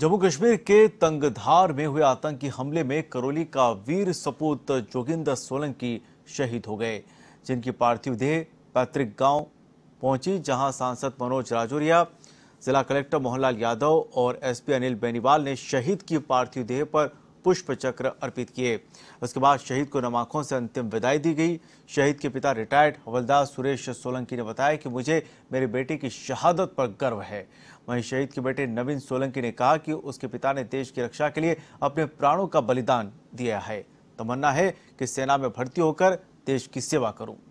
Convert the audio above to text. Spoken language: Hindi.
जम्मू कश्मीर के तंगधार में हुए आतंकी हमले में करौली का वीर सपूत जोगिंदर सोलंकी शहीद हो गए जिनकी पार्थिव देह पैतृक गांव पहुंची जहां सांसद मनोज राजौरिया जिला कलेक्टर मोहनलाल यादव और एसपी अनिल बेनीवाल ने शहीद की पार्थिव देह पर पुष्प चक्र अर्पित किए उसके बाद शहीद को नमाखों से अंतिम विदाई दी गई शहीद के पिता रिटायर्ड हवलदार सुरेश सोलंकी ने बताया कि मुझे मेरे बेटे की शहादत पर गर्व है वहीं शहीद के बेटे नवीन सोलंकी ने कहा कि उसके पिता ने देश की रक्षा के लिए अपने प्राणों का बलिदान दिया है तमन्ना है कि सेना में भर्ती होकर देश की सेवा करूं